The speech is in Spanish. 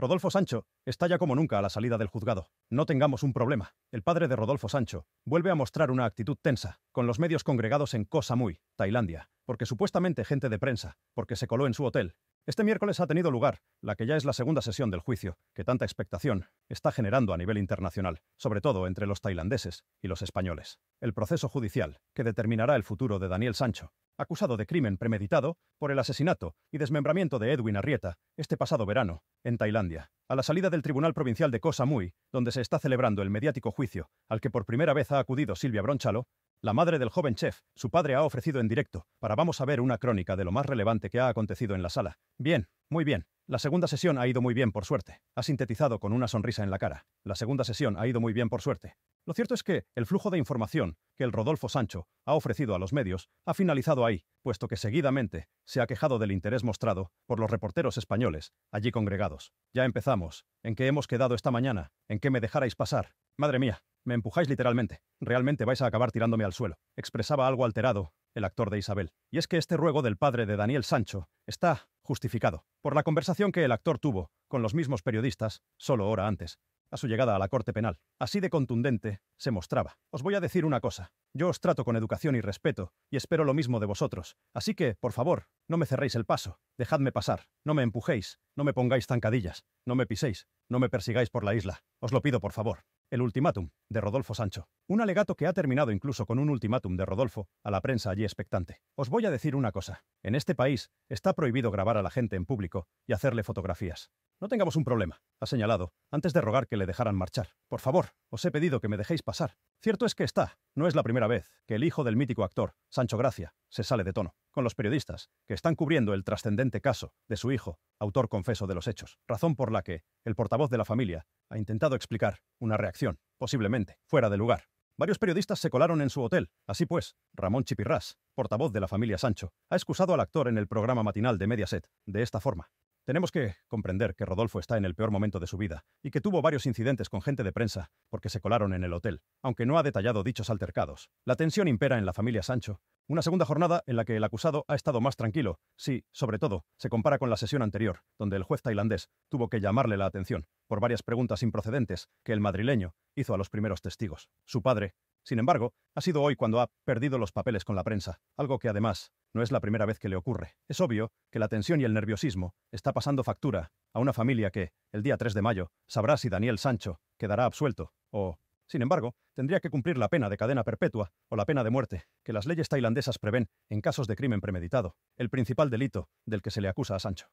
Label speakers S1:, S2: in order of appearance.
S1: Rodolfo Sancho estalla como nunca a la salida del juzgado. No tengamos un problema. El padre de Rodolfo Sancho vuelve a mostrar una actitud tensa, con los medios congregados en Koh Samui, Tailandia, porque supuestamente gente de prensa, porque se coló en su hotel, este miércoles ha tenido lugar la que ya es la segunda sesión del juicio, que tanta expectación está generando a nivel internacional, sobre todo entre los tailandeses y los españoles. El proceso judicial, que determinará el futuro de Daniel Sancho, acusado de crimen premeditado por el asesinato y desmembramiento de Edwin Arrieta este pasado verano, en Tailandia, a la salida del Tribunal Provincial de Koh Samui, donde se está celebrando el mediático juicio al que por primera vez ha acudido Silvia Bronchalo, la madre del joven chef, su padre ha ofrecido en directo, para vamos a ver una crónica de lo más relevante que ha acontecido en la sala. Bien, muy bien. La segunda sesión ha ido muy bien, por suerte. Ha sintetizado con una sonrisa en la cara. La segunda sesión ha ido muy bien, por suerte. Lo cierto es que el flujo de información que el Rodolfo Sancho ha ofrecido a los medios ha finalizado ahí, puesto que seguidamente se ha quejado del interés mostrado por los reporteros españoles allí congregados. Ya empezamos. ¿En qué hemos quedado esta mañana? ¿En qué me dejarais pasar? Madre mía, me empujáis literalmente. Realmente vais a acabar tirándome al suelo. Expresaba algo alterado, el actor de Isabel. Y es que este ruego del padre de Daniel Sancho está justificado por la conversación que el actor tuvo con los mismos periodistas solo hora antes, a su llegada a la Corte Penal. Así de contundente se mostraba. Os voy a decir una cosa. Yo os trato con educación y respeto, y espero lo mismo de vosotros. Así que, por favor, no me cerréis el paso. Dejadme pasar. No me empujéis. No me pongáis zancadillas. No me piséis. No me persigáis por la isla. Os lo pido, por favor. El ultimátum de Rodolfo Sancho. Un alegato que ha terminado incluso con un ultimátum de Rodolfo a la prensa allí expectante. Os voy a decir una cosa. En este país está prohibido grabar a la gente en público y hacerle fotografías. No tengamos un problema, ha señalado, antes de rogar que le dejaran marchar. Por favor, os he pedido que me dejéis pasar. Cierto es que está, no es la primera vez, que el hijo del mítico actor, Sancho Gracia, se sale de tono, con los periodistas, que están cubriendo el trascendente caso de su hijo, autor confeso de los hechos, razón por la que el portavoz de la familia ha intentado explicar una reacción, posiblemente, fuera de lugar, Varios periodistas se colaron en su hotel. Así pues, Ramón Chipirras, portavoz de la familia Sancho, ha excusado al actor en el programa matinal de Mediaset, de esta forma. Tenemos que comprender que Rodolfo está en el peor momento de su vida y que tuvo varios incidentes con gente de prensa porque se colaron en el hotel, aunque no ha detallado dichos altercados. La tensión impera en la familia Sancho. Una segunda jornada en la que el acusado ha estado más tranquilo, si, sobre todo, se compara con la sesión anterior, donde el juez tailandés tuvo que llamarle la atención por varias preguntas improcedentes que el madrileño hizo a los primeros testigos. Su padre, sin embargo, ha sido hoy cuando ha perdido los papeles con la prensa, algo que además no es la primera vez que le ocurre. Es obvio que la tensión y el nerviosismo está pasando factura a una familia que, el día 3 de mayo, sabrá si Daniel Sancho quedará absuelto o, sin embargo, tendría que cumplir la pena de cadena perpetua o la pena de muerte que las leyes tailandesas prevén en casos de crimen premeditado, el principal delito del que se le acusa a Sancho.